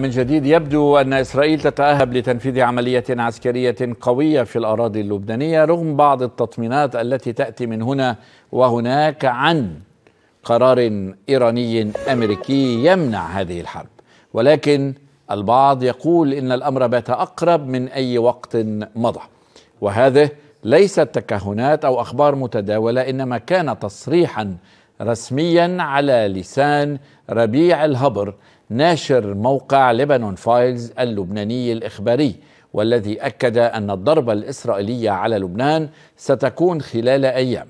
من جديد يبدو أن إسرائيل تتأهب لتنفيذ عملية عسكرية قوية في الأراضي اللبنانية رغم بعض التطمينات التي تأتي من هنا وهناك عن قرار إيراني أمريكي يمنع هذه الحرب ولكن البعض يقول إن الأمر بات أقرب من أي وقت مضى وهذه ليست تكهنات أو أخبار متداولة إنما كان تصريحا رسميا على لسان ربيع الهبر ناشر موقع لبنان فايلز اللبناني الإخباري والذي أكد أن الضربة الإسرائيلية على لبنان ستكون خلال أيام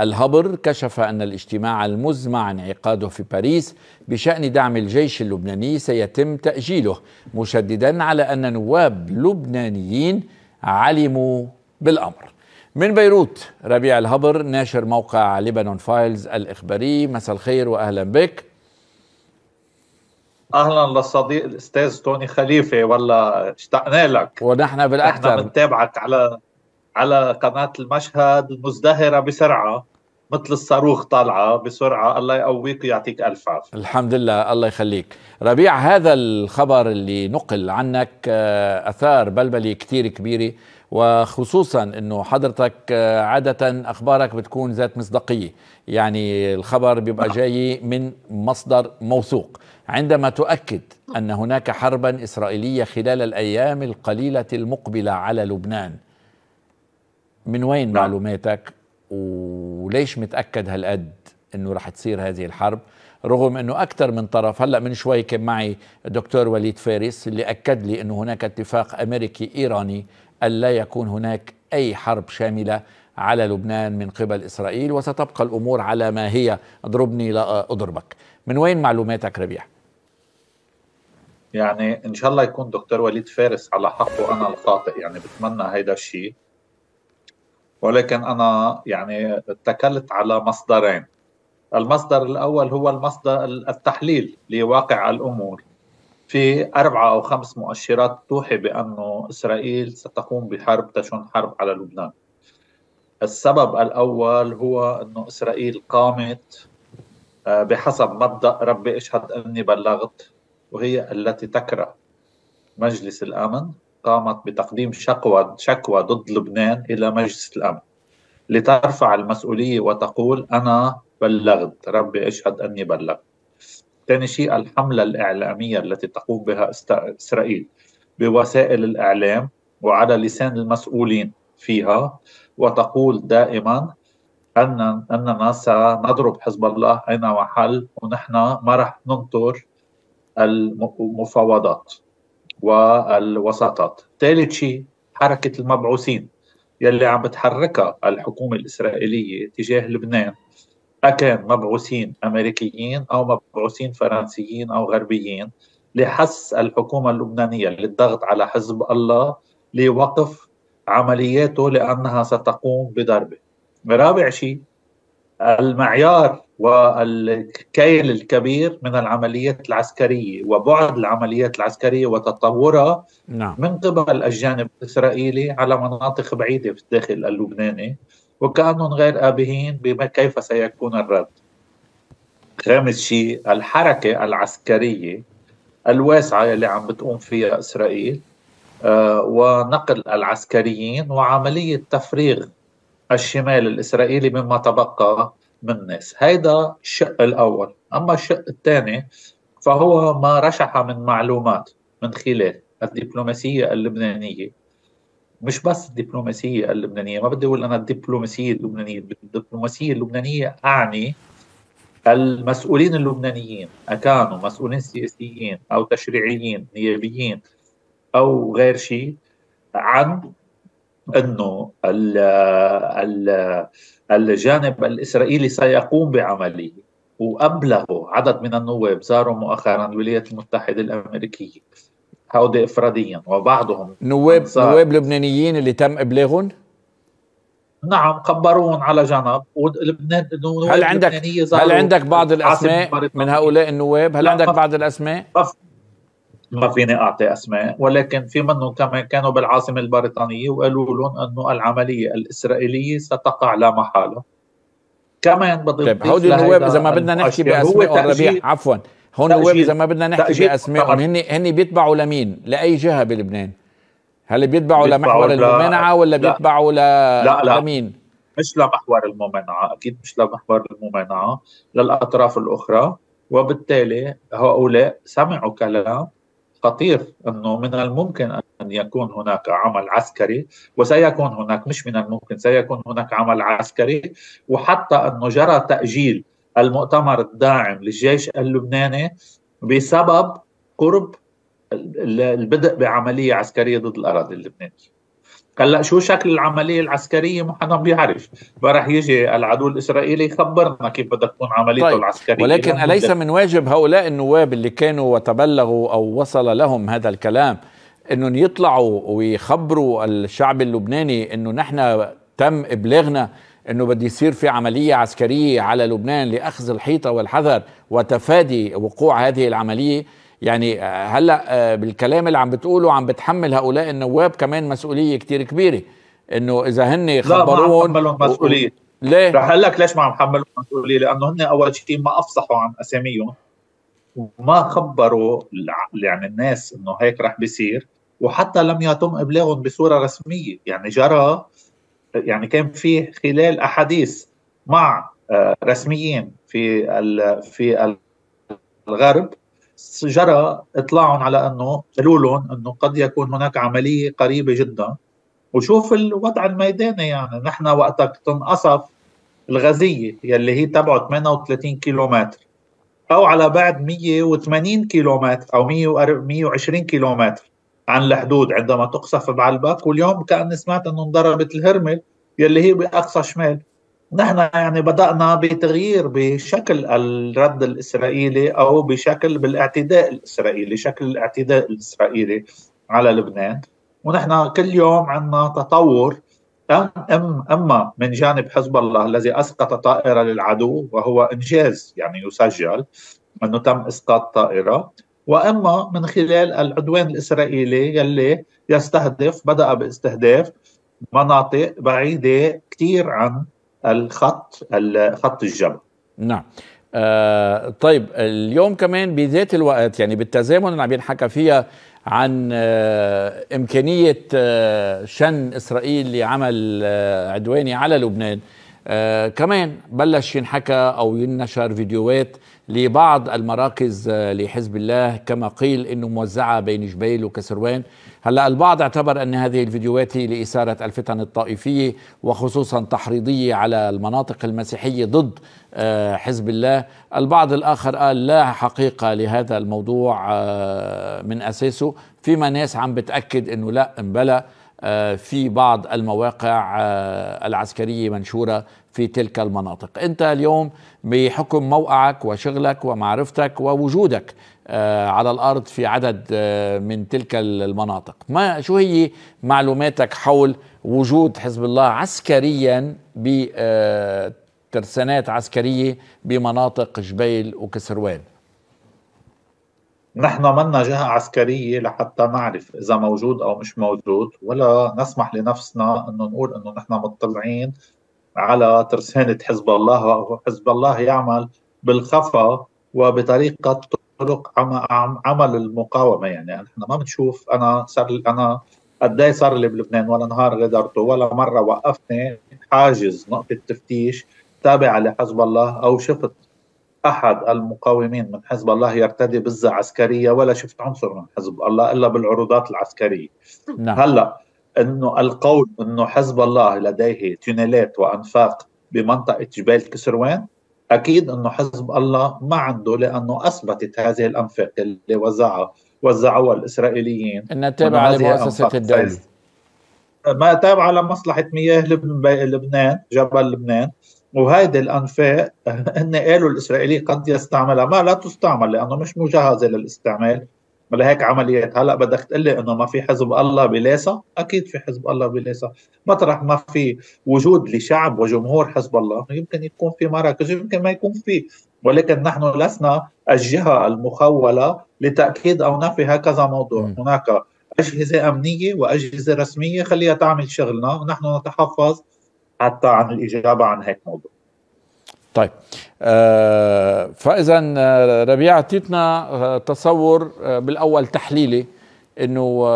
الهبر كشف أن الاجتماع المزمع انعقاده في باريس بشأن دعم الجيش اللبناني سيتم تأجيله مشددا على أن نواب لبنانيين علموا بالأمر من بيروت ربيع الهبر ناشر موقع ليبانون فايلز الإخباري مساء الخير وأهلا بك اهلا للصديق الاستاذ توني خليفه والله اشتقنا لك ونحن بالاكثر نحن بنتابعك على على قناه المشهد المزدهره بسرعه مثل الصاروخ طالعه بسرعه الله يقويك ويعطيك الف عافيه الحمد لله الله يخليك ربيع هذا الخبر اللي نقل عنك آه، اثار بلبله كثير كبيره وخصوصا انه حضرتك آه، عاده اخبارك بتكون ذات مصداقيه يعني الخبر بيبقى نعم. جاي من مصدر موثوق عندما تؤكد نعم. ان هناك حربا اسرائيليه خلال الايام القليله المقبله على لبنان من وين نعم. معلوماتك وليش متاكد هالقد انه رح تصير هذه الحرب رغم انه اكثر من طرف هلا من شوي كان معي دكتور وليد فارس اللي اكد لي انه هناك اتفاق امريكي ايراني ألا يكون هناك أي حرب شاملة على لبنان من قبل إسرائيل وستبقى الأمور على ما هي اضربني لا أضربك من وين معلوماتك ربيع؟ يعني إن شاء الله يكون دكتور وليد فارس على حقه أنا الخاطئ يعني بتمنى هيدا الشيء ولكن أنا يعني اتكلت على مصدرين المصدر الأول هو المصدر التحليل لواقع الأمور في أربعة أو خمس مؤشرات توحي بأنه إسرائيل ستقوم بحرب تشن حرب على لبنان السبب الأول هو أنه إسرائيل قامت آه، بحسب مبدأ ربي اشهد أني بلغت وهي التي تكره مجلس الأمن قامت بتقديم شكوى شكوى ضد لبنان إلى مجلس الأمن لترفع المسؤولية وتقول أنا بلغت ربي اشهد أني بلغت ثاني شيء الحملة الإعلامية التي تقوم بها إسرائيل بوسائل الإعلام وعلى لسان المسؤولين فيها وتقول دائما أن أننا سنضرب حزب الله أين وحل ونحن ما رح ننطر المفاوضات والوساطات ثالث شيء حركة المبعوثين يلي عم بتحركها الحكومة الإسرائيلية تجاه لبنان أكان مبعوثين أمريكيين أو مبعوثين فرنسيين أو غربيين لحس الحكومة اللبنانية للضغط على حزب الله لوقف عملياته لأنها ستقوم بضربه رابع شيء المعيار والكيل الكبير من العمليات العسكرية وبعد العمليات العسكرية وتطورها نعم. من قبل الجانب الإسرائيلي على مناطق بعيدة في الداخل اللبناني وكأنهم غير آبهين بما كيف سيكون الرد خامس شيء الحركة العسكرية الواسعة اللي عم بتقوم فيها إسرائيل آه، ونقل العسكريين وعملية تفريغ الشمال الإسرائيلي مما تبقى من ناس هيدا الشق الأول أما الشق الثاني فهو ما رشح من معلومات من خلال الدبلوماسية اللبنانية مش بس الدبلوماسيه اللبنانيه ما بدي اقول انا الدبلوماسيه اللبنانيه الدبلوماسية اللبنانيه اعني المسؤولين اللبنانيين أكانوا مسؤولين سياسيين او تشريعيين نيابيين او غير شيء عن انه الجانب الاسرائيلي سيقوم بعمله وابلغوا عدد من النواب زاروا مؤخرا الولايات المتحده الامريكيه هودي إفراديا وبعضهم نواب نواب لبنانيين اللي تم إبلاغهم؟ نعم خبروهم على جنب ولبنان هل عندك هل عندك بعض الاسماء من هؤلاء النواب؟ هل عندك بعض الاسماء؟ ما فيني اعطي اسماء ولكن في منهم كمان كانوا بالعاصمه البريطانيه وقالوا لهم انه العمليه الاسرائيليه ستقع لا محاله كمان بضيف طيب هودي النواب اذا ما بدنا نحكي باسماء ربيع عفوا هون هو اذا ما بدنا نحكي باسمائهم هن هن بيتبعوا لمين؟ لاي جهه بلبنان؟ هل بيتبعوا لمحور الممانعه ولا بيتبعوا ل... لا لا لمين؟ مش لمحور الممانعه اكيد مش لمحور الممانعه للاطراف الاخرى وبالتالي هؤلاء سمعوا كلام خطير انه من الممكن ان يكون هناك عمل عسكري وسيكون هناك مش من الممكن سيكون هناك عمل عسكري وحتى انه جرى تاجيل المؤتمر الداعم للجيش اللبناني بسبب قرب البدء بعمليه عسكريه ضد الاراضي اللبنانيه هلا شو شكل العمليه العسكريه ما حدا بيعرف فراح يجي العدو الاسرائيلي يخبرنا كيف بدها تكون عمليته طيب. العسكريه ولكن اليس من واجب هؤلاء النواب اللي كانوا وتبلغوا او وصل لهم هذا الكلام انهم يطلعوا ويخبروا الشعب اللبناني انه نحن تم ابلاغنا انه بده يصير في عمليه عسكريه على لبنان لاخذ الحيطه والحذر وتفادي وقوع هذه العمليه يعني آه، هلا آه، بالكلام اللي عم بتقوله عم بتحمل هؤلاء النواب كمان مسؤوليه كتير كبيره انه اذا هن خبروهم لا ما عم مسؤوليه و... ليه؟ رح اقول لك ليش ما عم حملهم مسؤوليه لانه هن اول شيء ما افصحوا عن اساميهم وما خبروا يعني الناس انه هيك رح بيصير وحتى لم يتم ابلاغهم بصوره رسميه يعني جرى يعني كان في خلال احاديث مع آه، رسميين في في الغرب جرى اطلاعهم على انه قالوا لهم انه قد يكون هناك عمليه قريبه جدا وشوف الوضع الميداني يعني نحن وقتك تنقصف الغازيه يلي هي تبعه 38 كيلومتر او على بعد 180 كيلومتر او 120 كيلومتر عن الحدود عندما تقصف بعلبك واليوم كأني سمعت أنه انضربت الهرمل يلي هي بأقصى شمال نحن يعني بدأنا بتغيير بشكل الرد الإسرائيلي أو بشكل بالاعتداء الإسرائيلي شكل الاعتداء الإسرائيلي على لبنان ونحن كل يوم عندنا تطور أم أما من جانب حزب الله الذي أسقط طائرة للعدو وهو إنجاز يعني يسجل أنه تم إسقاط طائرة واما من خلال العدوان الاسرائيلي يلي يستهدف بدا باستهداف مناطق بعيده كثير عن الخط خط الجبل نعم آه طيب اليوم كمان بذات الوقت يعني بالتزامن اللي عم ينحكى فيها عن آه امكانيه آه شن اسرائيل لعمل آه عدواني على لبنان آه كمان بلش ينحكى او ينشر فيديوهات لبعض المراكز آه، لحزب الله كما قيل انه موزعه بين جبيل وكسروان هلا البعض اعتبر ان هذه الفيديوهات لاثاره الفتن الطائفيه وخصوصا تحريضيه على المناطق المسيحيه ضد آه، حزب الله البعض الاخر قال لا حقيقه لهذا الموضوع آه، من اساسه فيما ناس عم بتاكد انه لا امبلا آه، في بعض المواقع آه، العسكرية منشورة في تلك المناطق أنت اليوم بحكم موقعك وشغلك ومعرفتك ووجودك آه، على الأرض في عدد من تلك المناطق ما شو هي معلوماتك حول وجود حزب الله عسكريا بترسانات عسكرية بمناطق جبيل وكسروان نحن منا جهة عسكرية لحتى نعرف إذا موجود أو مش موجود ولا نسمح لنفسنا أنه نقول أنه نحن مطلعين على ترسانة حزب الله وحزب الله يعمل بالخفا وبطريقة طرق عمل المقاومة يعني نحن ما بنشوف أنا صار أنا قد ايه صار لي بلبنان ولا نهار غدرته ولا مرة وقفني حاجز نقطة تفتيش تابعة لحزب الله أو شفت احد المقاومين من حزب الله يرتدي بزه عسكريه ولا شفت عنصر من حزب الله الا بالعروضات العسكريه نعم. هلا انه القول انه حزب الله لديه تونيلات وانفاق بمنطقه جبال كسروان اكيد انه حزب الله ما عنده لانه اثبتت هذه الانفاق اللي وزعها وزعوها الاسرائيليين انها تابعه لمؤسسه الدوله ما تابعه لمصلحه مياه لبنان جبل لبنان وهيدي الانفاق هن قالوا الاسرائيلي قد يستعملها ما لا تستعمل لانه مش مجهزه للاستعمال لهيك عمليات هلا بدك تقول لي انه ما في حزب الله بليسا اكيد في حزب الله بليسا مطرح ما في وجود لشعب وجمهور حزب الله يمكن يكون في مراكز يمكن ما يكون في ولكن نحن لسنا الجهه المخوله لتاكيد او نفي هكذا موضوع م. هناك اجهزه امنيه واجهزه رسميه خليها تعمل شغلنا ونحن نتحفظ حتى عن الاجابه عن هيك موضوع طيب آه، فاذا آه، ربيع اعطيتنا آه، تصور بالاول تحليلي انه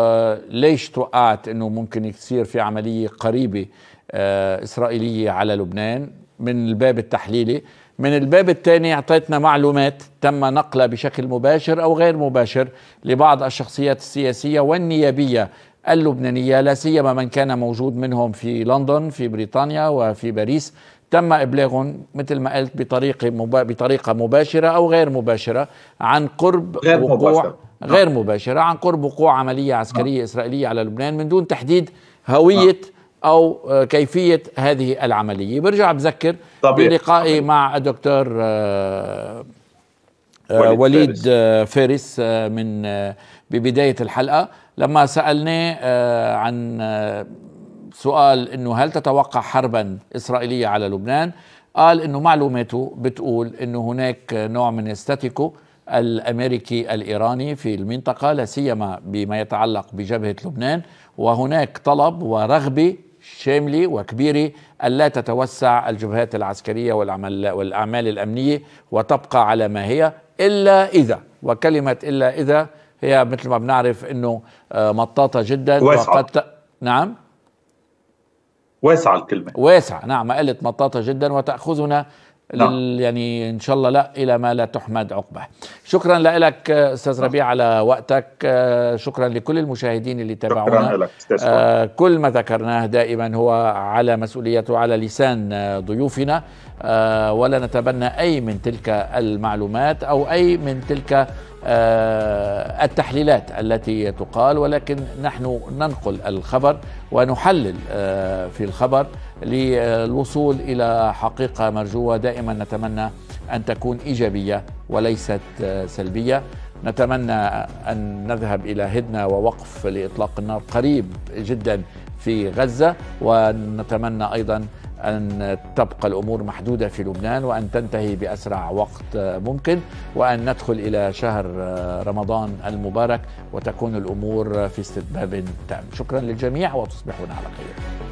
ليش توقعت انه ممكن يصير في عمليه قريبه اسرائيليه على لبنان من الباب التحليلي من الباب الثاني اعطيتنا معلومات تم نقلها بشكل مباشر او غير مباشر لبعض الشخصيات السياسيه والنيابيه اللبنانية لا سيما من كان موجود منهم في لندن في بريطانيا وفي باريس تم إبلاغهم مثل ما قلت بطريقة بطريقة مباشرة أو غير مباشرة عن قرب غير وقوع مباشرة. نعم. غير مباشرة عن قرب وقوع عملية عسكرية م. نعم. إسرائيلية على لبنان من دون تحديد هوية م. نعم. أو كيفية هذه العملية برجع بذكر بلقائي مع الدكتور آه، آه، وليد, وليد آه، فارس من ببداية الحلقة لما سالناه عن آه، سؤال انه هل تتوقع حربا اسرائيليه على لبنان قال انه معلوماته بتقول انه هناك نوع من الستاتيكو الامريكي الايراني في المنطقه لا سيما بما يتعلق بجبهه لبنان وهناك طلب ورغبه شامله وكبيره الا تتوسع الجبهات العسكريه والعمل والاعمال الامنيه وتبقى على ما هي الا اذا وكلمه الا اذا هي مثل ما بنعرف انه آه، مطاطه جدا واسعة. وقد ت... نعم واسعة الكلمة واسعة نعم ما قلت مطاطة جدا وتأخذنا نعم. لل يعني ان شاء الله لا الى ما لا تحمد عقبه شكرا لك استاذ نعم. ربيع على وقتك آه، شكرا لكل المشاهدين اللي تابعونا شكرا لك استاذ آه، كل ما ذكرناه دائما هو على مسؤوليته على لسان آه، ضيوفنا ولا نتبنى اي من تلك المعلومات او اي من تلك التحليلات التي تقال ولكن نحن ننقل الخبر ونحلل في الخبر للوصول الى حقيقه مرجوه دائما نتمنى ان تكون ايجابيه وليست آه، سلبيه نتمنى ان نذهب الى هدنه ووقف لاطلاق النار قريب جدا في غزه ونتمنى ايضا أن تبقى الأمور محدودة في لبنان وأن تنتهي بأسرع وقت آه، ممكن وأن ندخل إلى شهر آه، رمضان المبارك وتكون الأمور في استتباب تام شكرا للجميع وتصبحون على خير